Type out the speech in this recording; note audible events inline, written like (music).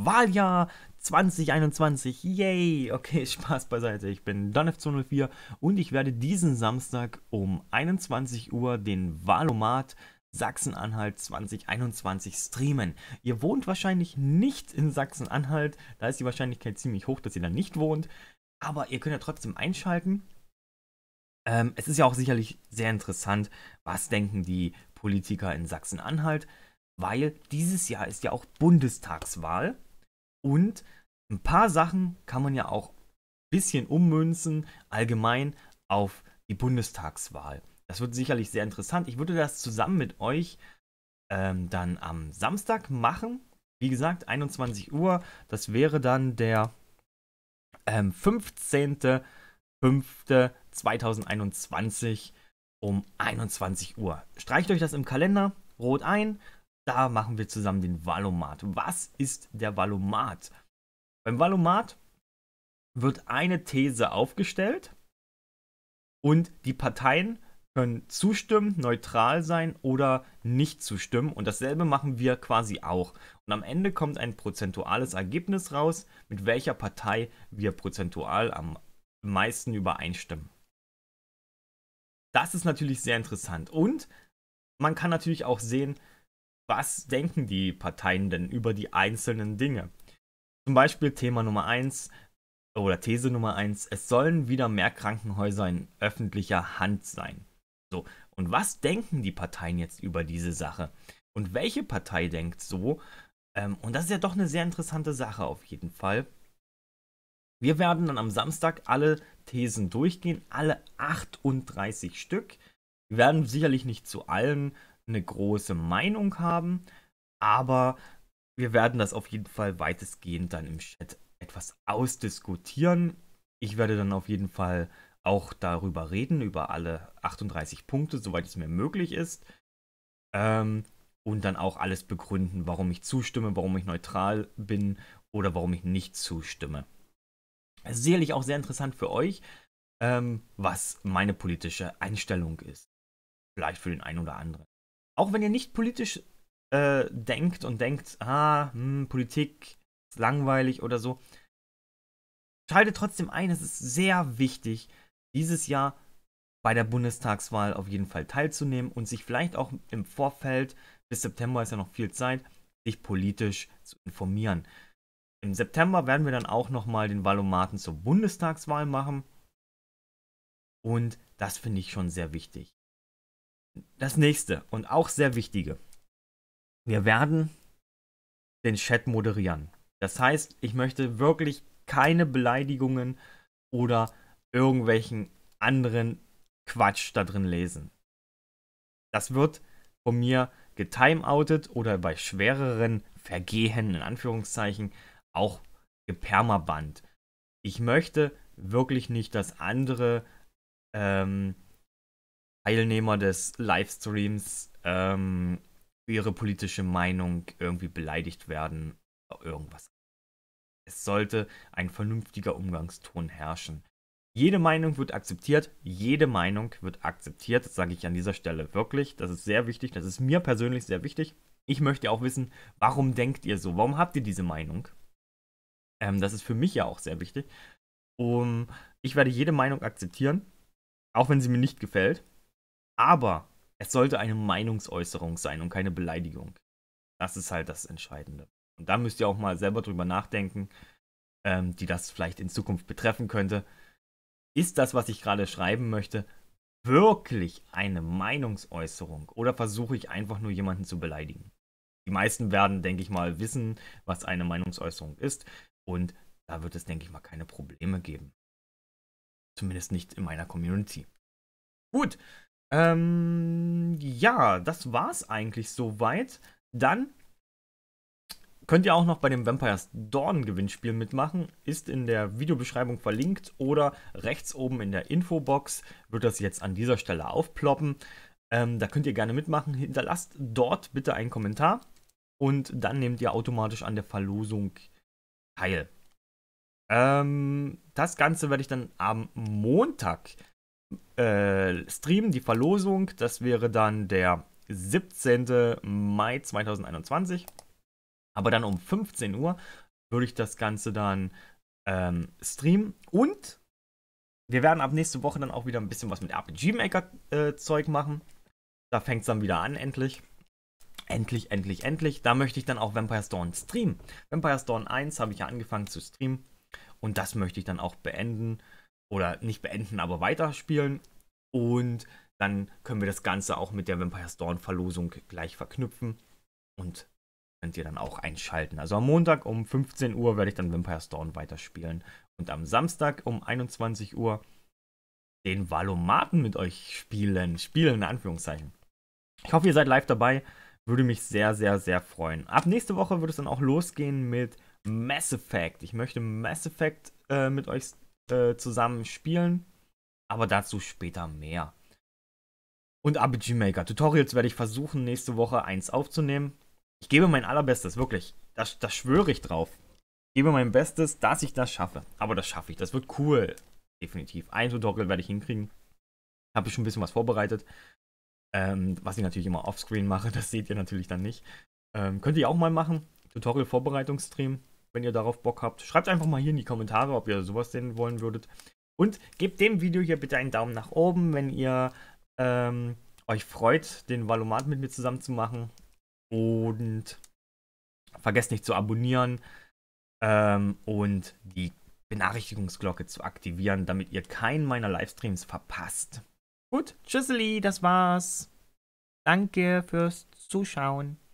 Wahljahr 2021. Yay! Okay, (laughs) Spaß beiseite. Ich bin DonF204 und ich werde diesen Samstag um 21 Uhr den Wahlomat Sachsen-Anhalt 2021 streamen. Ihr wohnt wahrscheinlich nicht in Sachsen-Anhalt, da ist die Wahrscheinlichkeit ziemlich hoch, dass ihr da nicht wohnt, aber ihr könnt ja trotzdem einschalten. Ähm, es ist ja auch sicherlich sehr interessant, was denken die Politiker in Sachsen-Anhalt, weil dieses Jahr ist ja auch Bundestagswahl und ein paar Sachen kann man ja auch ein bisschen ummünzen, allgemein auf die Bundestagswahl. Das wird sicherlich sehr interessant. Ich würde das zusammen mit euch ähm, dann am Samstag machen. Wie gesagt, 21 Uhr. Das wäre dann der ähm, 15.05.2021 um 21 Uhr. Streicht euch das im Kalender rot ein, da machen wir zusammen den Valomat. Was ist der Valomat? Beim Valomat wird eine These aufgestellt und die Parteien können zustimmen, neutral sein oder nicht zustimmen. Und dasselbe machen wir quasi auch. Und am Ende kommt ein prozentuales Ergebnis raus, mit welcher Partei wir prozentual am meisten übereinstimmen. Das ist natürlich sehr interessant. Und man kann natürlich auch sehen, was denken die Parteien denn über die einzelnen Dinge? Zum Beispiel Thema Nummer 1 oder These Nummer 1, es sollen wieder mehr Krankenhäuser in öffentlicher Hand sein. So, und was denken die Parteien jetzt über diese Sache? Und welche Partei denkt so? Ähm, und das ist ja doch eine sehr interessante Sache auf jeden Fall. Wir werden dann am Samstag alle Thesen durchgehen, alle 38 Stück. Wir werden sicherlich nicht zu allen eine große Meinung haben, aber wir werden das auf jeden Fall weitestgehend dann im Chat etwas ausdiskutieren. Ich werde dann auf jeden Fall auch darüber reden, über alle 38 Punkte, soweit es mir möglich ist. Ähm, und dann auch alles begründen, warum ich zustimme, warum ich neutral bin oder warum ich nicht zustimme. Es ist Sicherlich auch sehr interessant für euch, ähm, was meine politische Einstellung ist. Vielleicht für den einen oder anderen auch wenn ihr nicht politisch äh, denkt und denkt, ah, hm, Politik ist langweilig oder so, schaltet trotzdem ein, es ist sehr wichtig, dieses Jahr bei der Bundestagswahl auf jeden Fall teilzunehmen und sich vielleicht auch im Vorfeld, bis September ist ja noch viel Zeit, sich politisch zu informieren. Im September werden wir dann auch nochmal den Wahlomaten zur Bundestagswahl machen. Und das finde ich schon sehr wichtig. Das nächste und auch sehr wichtige. Wir werden den Chat moderieren. Das heißt, ich möchte wirklich keine Beleidigungen oder irgendwelchen anderen Quatsch da drin lesen. Das wird von mir getimeoutet oder bei schwereren Vergehen in Anführungszeichen auch gepermaband. Ich möchte wirklich nicht, dass andere ähm, Teilnehmer des Livestreams ähm, für ihre politische Meinung irgendwie beleidigt werden oder irgendwas. Es sollte ein vernünftiger Umgangston herrschen. Jede Meinung wird akzeptiert, jede Meinung wird akzeptiert, das sage ich an dieser Stelle wirklich. Das ist sehr wichtig, das ist mir persönlich sehr wichtig. Ich möchte auch wissen, warum denkt ihr so? Warum habt ihr diese Meinung? Ähm, das ist für mich ja auch sehr wichtig. Um, ich werde jede Meinung akzeptieren, auch wenn sie mir nicht gefällt. Aber es sollte eine Meinungsäußerung sein und keine Beleidigung. Das ist halt das Entscheidende. Und da müsst ihr auch mal selber drüber nachdenken, ähm, die das vielleicht in Zukunft betreffen könnte. Ist das, was ich gerade schreiben möchte, wirklich eine Meinungsäußerung oder versuche ich einfach nur jemanden zu beleidigen? Die meisten werden, denke ich mal, wissen, was eine Meinungsäußerung ist und da wird es, denke ich mal, keine Probleme geben. Zumindest nicht in meiner Community. Gut, ähm, ja, das war's eigentlich soweit. Dann könnt ihr auch noch bei dem Vampires Dawn Gewinnspiel mitmachen. Ist in der Videobeschreibung verlinkt oder rechts oben in der Infobox wird das jetzt an dieser Stelle aufploppen. Ähm, da könnt ihr gerne mitmachen. Hinterlasst dort bitte einen Kommentar und dann nehmt ihr automatisch an der Verlosung teil. Ähm, das Ganze werde ich dann am Montag äh, Stream, die Verlosung. Das wäre dann der 17. Mai 2021. Aber dann um 15 Uhr würde ich das Ganze dann ähm, streamen. Und wir werden ab nächste Woche dann auch wieder ein bisschen was mit RPG Maker äh, Zeug machen. Da fängt es dann wieder an, endlich. Endlich, endlich, endlich. Da möchte ich dann auch Vampire Dawn streamen. Vampire Dawn 1 habe ich ja angefangen zu streamen. Und das möchte ich dann auch beenden oder nicht beenden, aber weiterspielen. Und dann können wir das Ganze auch mit der Vampire Storm Verlosung gleich verknüpfen und könnt ihr dann auch einschalten. Also am Montag um 15 Uhr werde ich dann Vampire Storm weiterspielen und am Samstag um 21 Uhr den Valomaten mit euch spielen. Spielen in Anführungszeichen. Ich hoffe, ihr seid live dabei. Würde mich sehr, sehr, sehr freuen. Ab nächste Woche wird es dann auch losgehen mit Mass Effect. Ich möchte Mass Effect äh, mit euch äh, zusammen spielen. Aber dazu später mehr. Und RPG Maker. Tutorials werde ich versuchen, nächste Woche eins aufzunehmen. Ich gebe mein allerbestes, wirklich. Das, das schwöre ich drauf. Ich gebe mein Bestes, dass ich das schaffe. Aber das schaffe ich. Das wird cool. Definitiv. Ein Tutorial werde ich hinkriegen. Habe ich schon ein bisschen was vorbereitet. Ähm, was ich natürlich immer offscreen mache, (laughs) das seht ihr natürlich dann nicht. Ähm, könnt ihr auch mal machen. Tutorial-Vorbereitungsstream wenn ihr darauf Bock habt. Schreibt einfach mal hier in die Kommentare, ob ihr sowas sehen wollen würdet. Und gebt dem Video hier bitte einen Daumen nach oben, wenn ihr ähm, euch freut, den Valomat mit mir zusammen zu machen. Und vergesst nicht zu abonnieren ähm, und die Benachrichtigungsglocke zu aktivieren, damit ihr keinen meiner Livestreams verpasst. Gut, tschüsseli, das war's. Danke fürs Zuschauen.